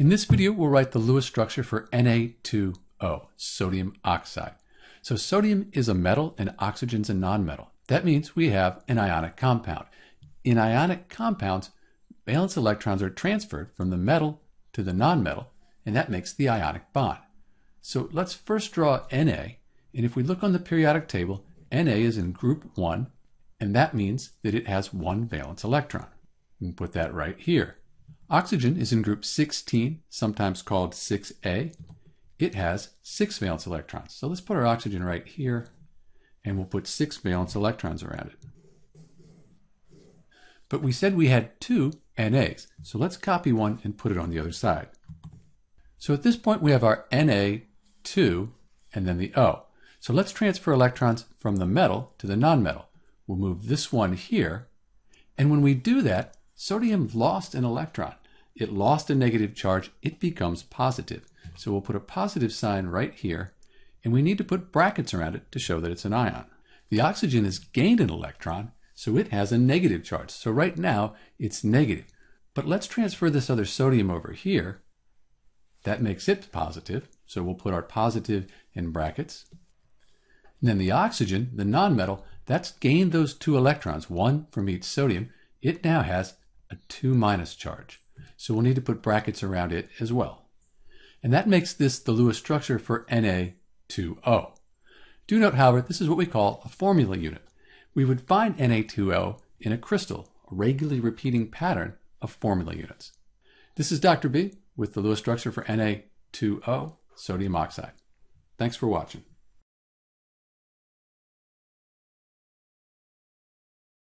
In this video, we'll write the Lewis structure for Na2O, sodium oxide. So sodium is a metal and oxygen's a nonmetal. That means we have an ionic compound. In ionic compounds, valence electrons are transferred from the metal to the nonmetal, and that makes the ionic bond. So let's first draw Na, and if we look on the periodic table, Na is in group 1, and that means that it has one valence electron. We can put that right here. Oxygen is in group 16, sometimes called 6A. It has six valence electrons. So let's put our oxygen right here, and we'll put six valence electrons around it. But we said we had two NAs, so let's copy one and put it on the other side. So at this point, we have our Na2 and then the O. So let's transfer electrons from the metal to the nonmetal. We'll move this one here, and when we do that, Sodium lost an electron. It lost a negative charge. It becomes positive. So we'll put a positive sign right here, and we need to put brackets around it to show that it's an ion. The oxygen has gained an electron, so it has a negative charge. So right now, it's negative. But let's transfer this other sodium over here. That makes it positive, so we'll put our positive in brackets. And then the oxygen, the nonmetal, that's gained those two electrons, one from each sodium. It now has a 2 minus charge, so we'll need to put brackets around it as well. And that makes this the Lewis structure for Na2O. Do note, however, this is what we call a formula unit. We would find Na2O in a crystal, a regularly repeating pattern of formula units. This is Dr. B with the Lewis structure for Na2O, sodium oxide. Thanks for watching.